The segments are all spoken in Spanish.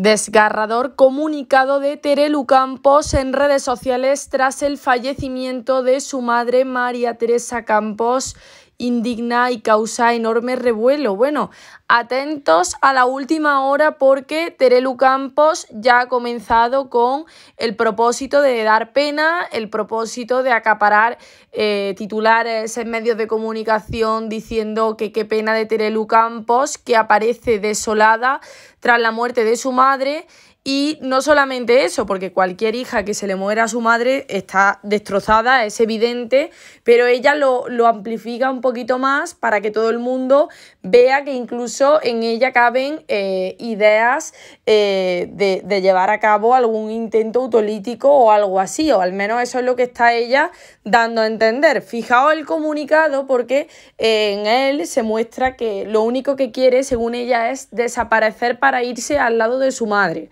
Desgarrador comunicado de Terelu Campos en redes sociales tras el fallecimiento de su madre María Teresa Campos indigna y causa enorme revuelo. Bueno, atentos a la última hora porque Terelu Campos ya ha comenzado con el propósito de dar pena, el propósito de acaparar eh, titulares en medios de comunicación diciendo que qué pena de Terelu Campos, que aparece desolada tras la muerte de su madre y no solamente eso, porque cualquier hija que se le muera a su madre está destrozada, es evidente, pero ella lo, amplifica un poquito más para que todo el mundo vea que incluso en ella caben eh, ideas eh, de, de llevar a cabo algún intento autolítico o algo así, o al menos eso es lo que está ella dando a entender. Fijaos el comunicado porque eh, en él se muestra que lo único que quiere, según ella, es desaparecer para irse al lado de su madre.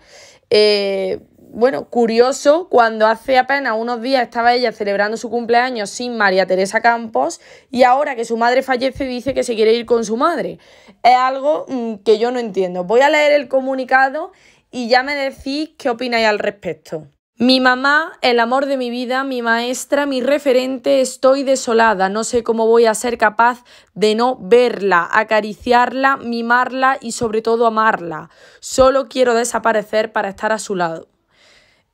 Eh, bueno, curioso, cuando hace apenas unos días estaba ella celebrando su cumpleaños sin María Teresa Campos y ahora que su madre fallece dice que se quiere ir con su madre. Es algo mm, que yo no entiendo. Voy a leer el comunicado y ya me decís qué opináis al respecto. Mi mamá, el amor de mi vida, mi maestra, mi referente, estoy desolada, no sé cómo voy a ser capaz de no verla, acariciarla, mimarla y sobre todo amarla. Solo quiero desaparecer para estar a su lado.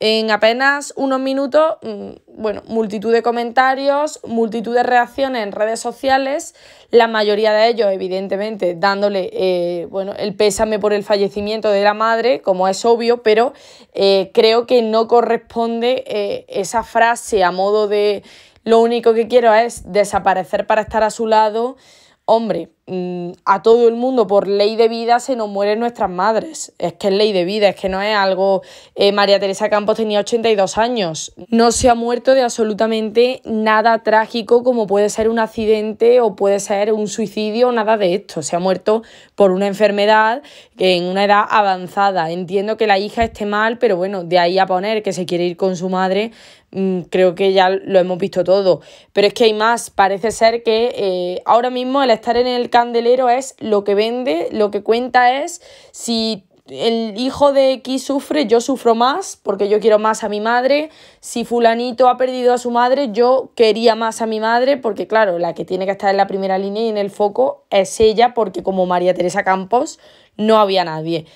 En apenas unos minutos, mm, bueno, multitud de comentarios, multitud de reacciones en redes sociales, la mayoría de ellos, evidentemente, dándole eh, bueno, el pésame por el fallecimiento de la madre, como es obvio, pero eh, creo que no corresponde eh, esa frase a modo de lo único que quiero es desaparecer para estar a su lado. Hombre, Mm, a todo el mundo por ley de vida se nos mueren nuestras madres. Es que es ley de vida, es que no es algo... Eh, María Teresa Campos tenía 82 años. No se ha muerto de absolutamente nada trágico como puede ser un accidente o puede ser un suicidio, nada de esto. Se ha muerto por una enfermedad en una edad avanzada. Entiendo que la hija esté mal, pero bueno, de ahí a poner que se quiere ir con su madre, mm, creo que ya lo hemos visto todo. Pero es que hay más. Parece ser que eh, ahora mismo el estar en el candelero es lo que vende, lo que cuenta es si el hijo de X sufre, yo sufro más porque yo quiero más a mi madre. Si fulanito ha perdido a su madre, yo quería más a mi madre porque, claro, la que tiene que estar en la primera línea y en el foco es ella porque como María Teresa Campos no había nadie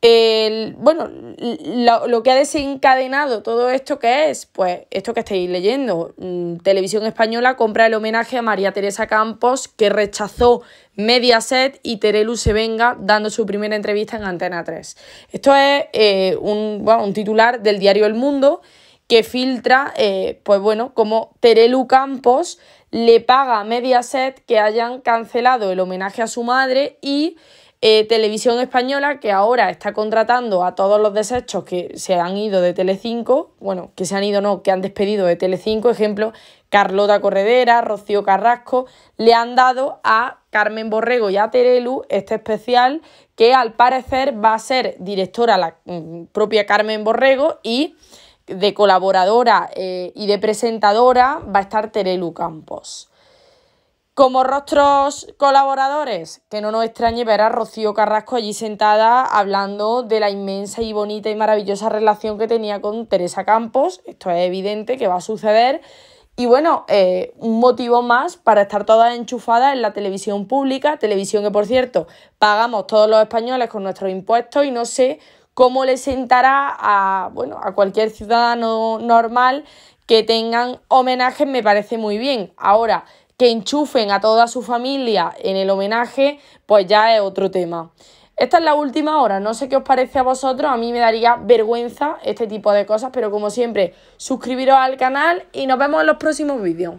el, bueno, lo, que ha desencadenado todo esto que es, pues esto que estáis leyendo, mm, Televisión Española compra el homenaje a María Teresa Campos que rechazó Mediaset y Terelu se venga dando su primera entrevista en Antena 3. Esto es eh, un, titular del diario El Mundo que filtra, eh, pues bueno, como Terelu Campos le paga a Mediaset que hayan cancelado el homenaje a su madre y eh, televisión Española, que ahora está contratando a todos los desechos que se han ido de Telecinco, bueno, que se han ido no, que han despedido de Telecinco, ejemplo, Carlota Corredera, Rocío Carrasco, le han dado a Carmen Borrego y a Terelu este especial que al parecer va a ser directora la mm, propia Carmen Borrego y de colaboradora eh, y de presentadora va a estar Terelu Campos. Como rostros colaboradores, que no nos extrañe ver a Rocío Carrasco allí sentada hablando de la inmensa y bonita y maravillosa relación que tenía con Teresa Campos. Esto es evidente que va a suceder. Y bueno, eh, un motivo más para estar toda enchufada en la televisión pública, televisión que por cierto pagamos todos los españoles con nuestros impuestos y no sé cómo le sentará a, bueno, a cualquier ciudadano normal que tengan homenajes, me parece muy bien. Ahora, que enchufen a toda su familia en el homenaje, pues ya es otro tema. Esta es la última hora, no sé qué os parece a vosotros, a mí me daría vergüenza este tipo de cosas, pero como siempre, suscribiros al canal y nos vemos en los próximos vídeos.